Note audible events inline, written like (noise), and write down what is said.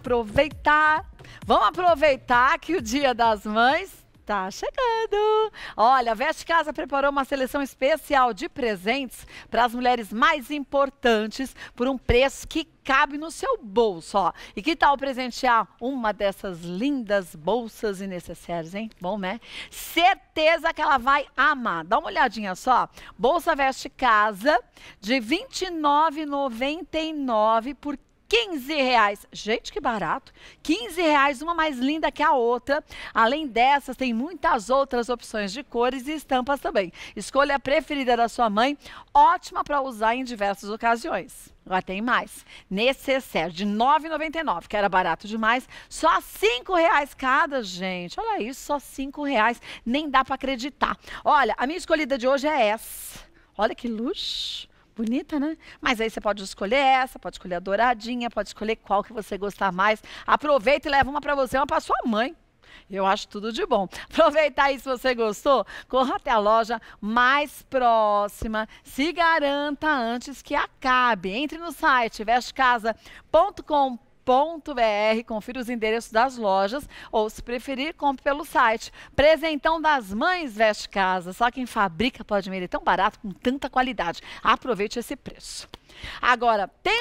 aproveitar. Vamos aproveitar que o Dia das Mães Tá chegando! Olha, a Veste Casa preparou uma seleção especial de presentes para as mulheres mais importantes por um preço que cabe no seu bolso, ó. E que tal presentear uma dessas lindas bolsas e necessárias, hein? Bom, né? Certeza que ela vai amar. Dá uma olhadinha só. Bolsa Veste Casa de R$ 29,99 por 15 reais. Gente, que barato. 15 reais, uma mais linda que a outra. Além dessas, tem muitas outras opções de cores e estampas também. Escolha a preferida da sua mãe, ótima para usar em diversas ocasiões. Agora tem mais. Necessaire de R$ 9,99, que era barato demais. Só R$ reais cada, gente. Olha isso, só R$ reais. Nem dá para acreditar. Olha, a minha escolhida de hoje é essa. Olha que luxo. Bonita, né? Mas aí você pode escolher essa, pode escolher a douradinha, pode escolher qual que você gostar mais. Aproveita e leva uma para você, uma para sua mãe. Eu acho tudo de bom. (laughs) Aproveitar aí se você gostou, corra até a loja mais próxima, se garanta antes que acabe. Entre no site vestecasa.com.br Confira os endereços das lojas ou, se preferir, compre pelo site. Presentão das Mães Veste Casa. Só quem fabrica pode vender tão barato, com tanta qualidade. Aproveite esse preço. Agora, tem